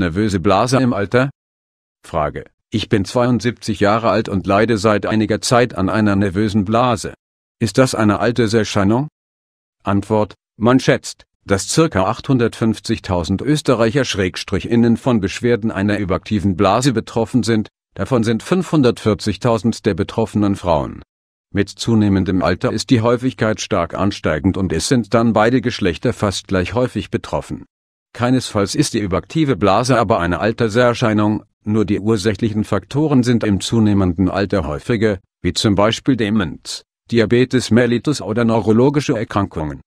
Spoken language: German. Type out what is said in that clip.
nervöse Blase im Alter? Frage. Ich bin 72 Jahre alt und leide seit einiger Zeit an einer nervösen Blase. Ist das eine Alterserscheinung? Antwort. Man schätzt, dass ca. 850.000 Österreicher-Innen von Beschwerden einer überaktiven Blase betroffen sind, davon sind 540.000 der betroffenen Frauen. Mit zunehmendem Alter ist die Häufigkeit stark ansteigend und es sind dann beide Geschlechter fast gleich häufig betroffen. Keinesfalls ist die überaktive Blase aber eine Alterserscheinung, nur die ursächlichen Faktoren sind im zunehmenden Alter häufiger, wie zum Beispiel Demenz, Diabetes mellitus oder neurologische Erkrankungen